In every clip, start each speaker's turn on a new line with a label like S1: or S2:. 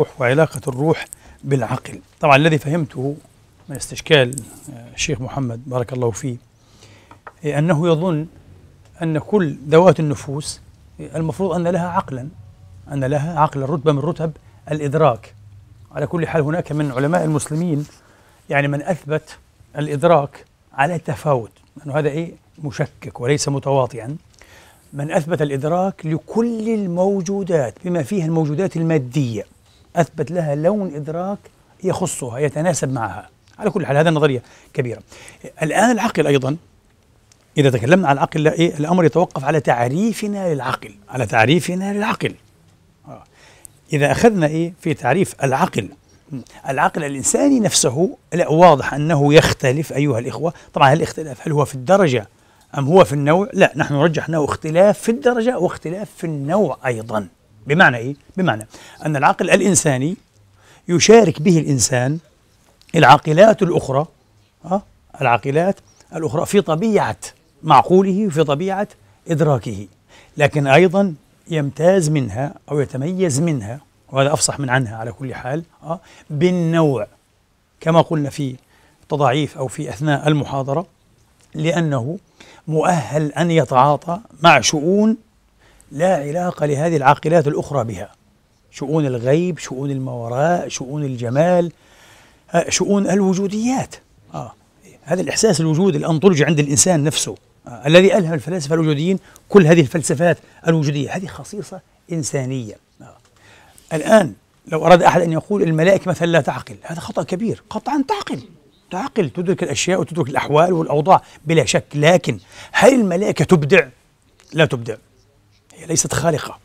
S1: الروح وعلاقة الروح بالعقل طبعا الذي فهمته من استشكال آه، الشيخ محمد بارك الله فيه إيه، أنه يظن أن كل ذوات النفوس إيه، المفروض أن لها عقلا أن لها عقلا رتبة من رتب الإدراك على كل حال هناك من علماء المسلمين يعني من أثبت الإدراك على تفاوت لأنه هذا إيه مشكك وليس متواطئا من أثبت الإدراك لكل الموجودات بما فيها الموجودات المادية أثبت لها لون إدراك يخصها يتناسب معها على كل حال هذه نظرية كبيرة الآن العقل أيضا إذا تكلمنا عن العقل إيه؟ الأمر يتوقف على تعريفنا للعقل على تعريفنا للعقل آه. إذا أخذنا إيه في تعريف العقل العقل الإنساني نفسه لا واضح أنه يختلف أيها الإخوة طبعا الاختلاف هل هو في الدرجة أم هو في النوع لا نحن نرجح أنه اختلاف في الدرجة واختلاف في النوع أيضا بمعنى إيه؟ بمعنى أن العقل الإنساني يشارك به الإنسان العاقلات الأخرى أه؟ العاقلات الأخرى في طبيعة معقوله وفي طبيعة إدراكه لكن أيضا يمتاز منها أو يتميز منها وهذا أفصح من عنها على كل حال أه؟ بالنوع كما قلنا في تضعيف أو في أثناء المحاضرة لأنه مؤهل أن يتعاطى مع شؤون لا علاقة لهذه العاقلات الأخرى بها شؤون الغيب شؤون الموراء شؤون الجمال آه، شؤون الوجوديات آه. هذا الإحساس الوجود الأنطولوجي عند الإنسان نفسه آه. الذي ألهم الفلاسفة الوجوديين كل هذه الفلسفات الوجودية هذه خصيصة إنسانية آه. الآن لو أراد أحد أن يقول الملائكة مثلا لا تعقل هذا خطأ كبير قطعا تعقل تعقل تدرك الأشياء وتدرك الأحوال والأوضاع بلا شك لكن هل الملائكة تبدع؟ لا تبدع هي ليست خالقة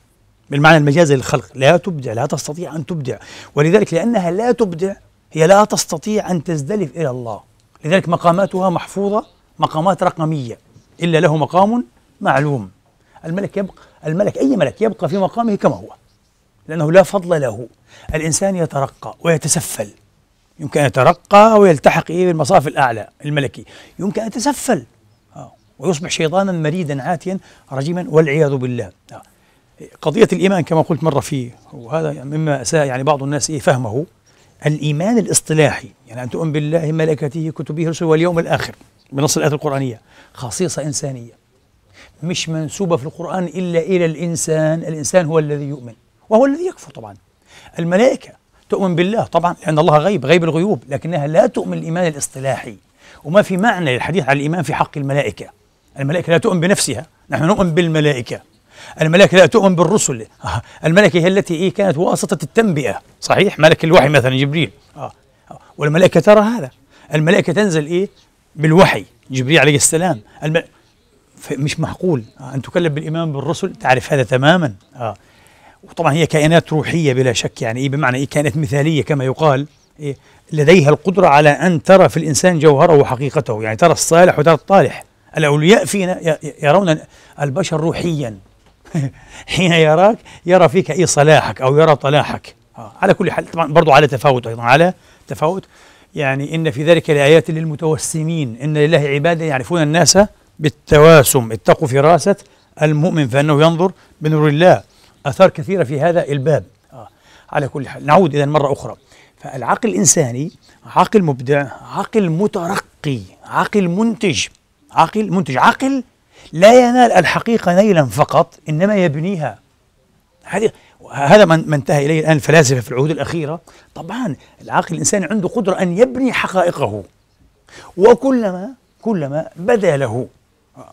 S1: بالمعنى المجازي للخلق لا تبدع لا تستطيع أن تبدع ولذلك لأنها لا تبدع هي لا تستطيع أن تزدلف إلى الله لذلك مقاماتها محفوظة مقامات رقمية إلا له مقام معلوم الملك يبقى الملك أي ملك يبقى في مقامه كما هو لأنه لا فضل له الإنسان يترقى ويتسفل يمكن أن يترقى ويلتحق إيه بالمصاف الأعلى الملكي يمكن أن يتسفل ويصبح شيطانا مريدا عاتيا رجيما والعياذ بالله نعم. قضية الإيمان كما قلت مرة في وهذا مما أساء يعني بعض الناس إيه فهمه الإيمان الاصطلاحي يعني أن تؤمن بالله ملكته كتبه رسله واليوم الآخر بنص الآية القرآنية خصيصة إنسانية مش منسوبة في القرآن إلا إلى الإنسان الإنسان هو الذي يؤمن وهو الذي يكفر طبعا الملائكة تؤمن بالله طبعا لأن الله غيب غيب الغيوب لكنها لا تؤمن الإيمان الاصطلاحي وما في معنى للحديث عن الإيمان في حق الملائكة الملائكة لا تؤمن بنفسها نحن نؤمن بالملائكة الملائكة لا تؤمن بالرسل آه، الملائكة هي التي إيه كانت واسطة التنبئة صحيح ملك الوحي مثلا جبريل آه. آه، والملائكة ترى هذا الملائكة تنزل إيه بالوحي جبريل عليه السلام الم... مش معقول آه. أن تكلم بالإيمان بالرسل تعرف هذا تماما آه. وطبعا هي كائنات روحية بلا شك يعني إيه بمعنى إيه كائنات مثالية كما يقال إيه لديها القدرة على أن ترى في الإنسان جوهره وحقيقته يعني ترى الصالح وترى الطالح الأولياء فينا يرون البشر روحيا حين يراك يرى فيك إيه صلاحك أو يرى طلاحك آه، على كل حال طبعا برضو على تفاوت أيضا على تفاوت يعني إن في ذلك لآيات للمتوسمين إن لله عبادا يعرفون الناس بالتواسم اتقوا فراسة المؤمن فإنه ينظر بنور الله آثار كثيرة في هذا الباب آه، على كل حال نعود إذا مرة أخرى فالعقل الإنساني عقل مبدع عقل مترقي عقل منتج عاقل منتج عاقل لا ينال الحقيقة نيلا فقط إنما يبنيها هذه هذا من انتهى إليه الآن الفلاسفة في العهود الأخيرة طبعا العاقل الإنساني عنده قدرة أن يبني حقائقه وكلما كلما بدا له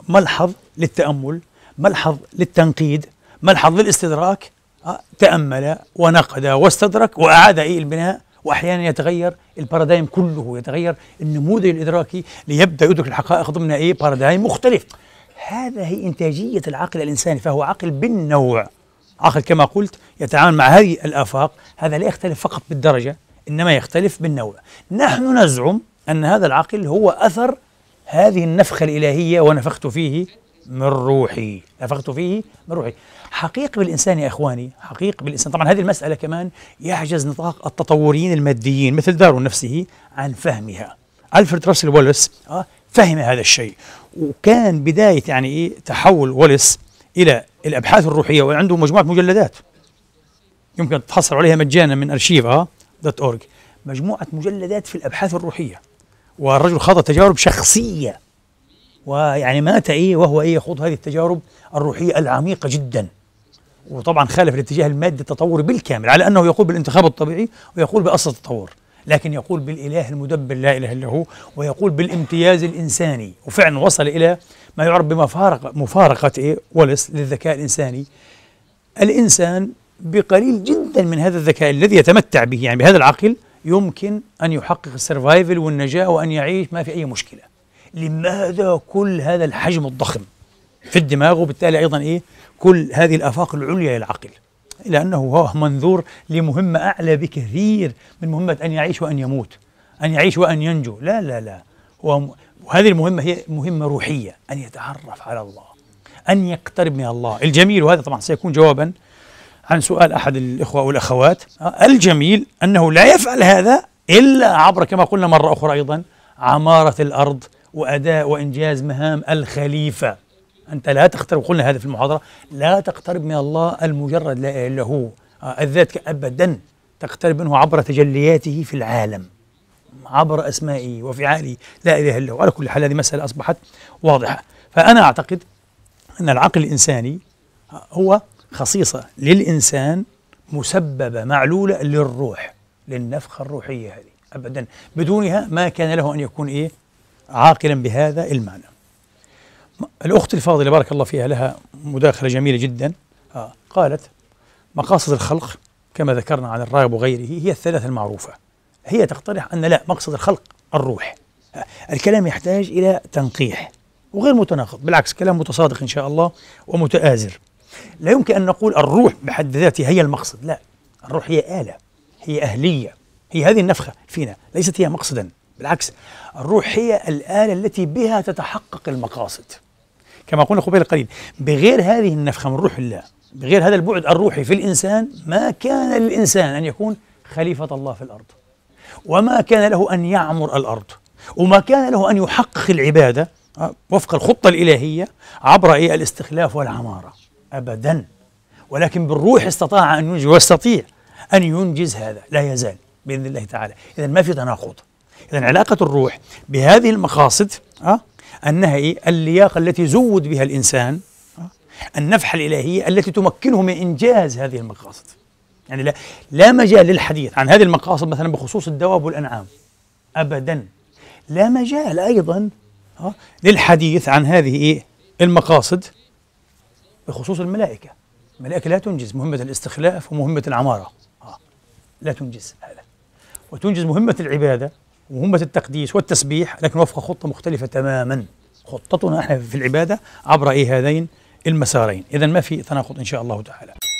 S1: ملحظ للتأمل ملحظ للتنقيد ملحظ للاستدراك آه، تأمل ونقد واستدرك وأعاد إيه البناء واحيانا يتغير البارادايم كله يتغير النموذج الادراكي ليبدا يدرك الحقائق ضمن ايه بارادايم مختلف هذا هي انتاجيه العقل الانساني فهو عقل بالنوع عقل كما قلت يتعامل مع هذه الافاق هذا لا يختلف فقط بالدرجه انما يختلف بالنوع نحن نزعم ان هذا العقل هو اثر هذه النفخه الالهيه ونفخت فيه من روحي نفخت فيه من روحي حقيق بالإنسان يا إخواني حقيق بالإنسان طبعا هذه المسألة كمان يعجز نطاق التطوريين الماديين مثل دارون نفسه عن فهمها ألفرد راسل وولس آه، فهم هذا الشيء وكان بداية يعني إيه تحول وولس إلى الأبحاث الروحية وعنده مجموعة مجلدات يمكن تحصل عليها مجانا من أرشيفا آه، دوت أورج مجموعة مجلدات في الأبحاث الروحية والرجل خاض تجارب شخصية ويعني مات إيه وهو إيه يخوض هذه التجارب الروحية العميقة جدا وطبعا خالف الاتجاه المادي التطوري بالكامل على أنه يقول بالانتخاب الطبيعي ويقول بأصل التطور لكن يقول بالإله المدبر لا إله إلا هو ويقول بالامتياز الإنساني وفعلا وصل إلى ما يعرف بمفارقة مفارقة إيه ولس للذكاء الإنساني الإنسان بقليل جدا من هذا الذكاء الذي يتمتع به يعني بهذا العقل يمكن أن يحقق السرفايفل والنجاة وأن يعيش ما في أي مشكلة لماذا كل هذا الحجم الضخم في الدماغ وبالتالي أيضا إيه كل هذه الآفاق العليا للعقل لانه أنه هو منظور لمهمة أعلى بكثير من مهمة أن يعيش وأن يموت أن يعيش وأن ينجو لا لا لا وهذه المهمة هي مهمة روحية أن يتعرف على الله أن يقترب من الله الجميل وهذا طبعا سيكون جوابا عن سؤال أحد الإخوة والأخوات الجميل أنه لا يفعل هذا إلا عبر كما قلنا مرة أخرى أيضا عمارة الأرض وأداء وإنجاز مهام الخليفة أنت لا تقترب قلنا هذا في المحاضرة لا تقترب من الله المجرد لا إله إلا هو آه، الذات أبدا تقترب منه عبر تجلياته في العالم عبر أسمائه وفعاله لا إله إلا هو على كل حال هذه مسألة أصبحت واضحة فأنا أعتقد أن العقل الإنساني آه، هو خصيصة للإنسان مسببة معلولة للروح للنفخة الروحية هذه أبدا بدونها ما كان له أن يكون إيه عاقلا بهذا المعنى الأخت الفاضلة بارك الله فيها لها مداخلة جميلة جدا آه قالت مقاصد الخلق كما ذكرنا عن الراغب وغيره هي الثلاثة المعروفة هي تقترح أن لا مقصد الخلق الروح آه الكلام يحتاج إلى تنقيح وغير متناقض بالعكس كلام متصادق إن شاء الله ومتآزر لا يمكن أن نقول الروح بحد ذاتها هي المقصد لا الروح هي آلة هي أهلية هي هذه النفخة فينا ليست هي مقصدا بالعكس الروح هي الآلة التي بها تتحقق المقاصد كما قلنا قبل قليل بغير هذه النفخة من روح الله بغير هذا البعد الروحي في الإنسان ما كان للإنسان أن يكون خليفة الله في الأرض وما كان له أن يعمر الأرض وما كان له أن يحقق العبادة آه، وفق الخطة الإلهية عبر إيه الاستخلاف والعمارة أبدا ولكن بالروح استطاع أن ينجز ويستطيع أن ينجز هذا لا يزال بإذن الله تعالى إذا ما في تناقض إذا علاقة الروح بهذه المقاصد أه؟ أنها إيه؟ اللياقة التي زود بها الإنسان أه؟ النفحة الإلهية التي تمكنه من إنجاز هذه المقاصد يعني لا, لا مجال للحديث عن هذه المقاصد مثلا بخصوص الدواب والأنعام أبدا لا مجال أيضا أه؟ للحديث عن هذه إيه؟ المقاصد بخصوص الملائكة الملائكة لا تنجز مهمة الاستخلاف ومهمة العمارة آه، لا تنجز هذا وتنجز مهمة العبادة ومهمة التقديس والتسبيح لكن وفق خطة مختلفة تماما خطتنا احنا في العبادة عبر إيه هذين المسارين إذا ما في تناقض إن شاء الله تعالى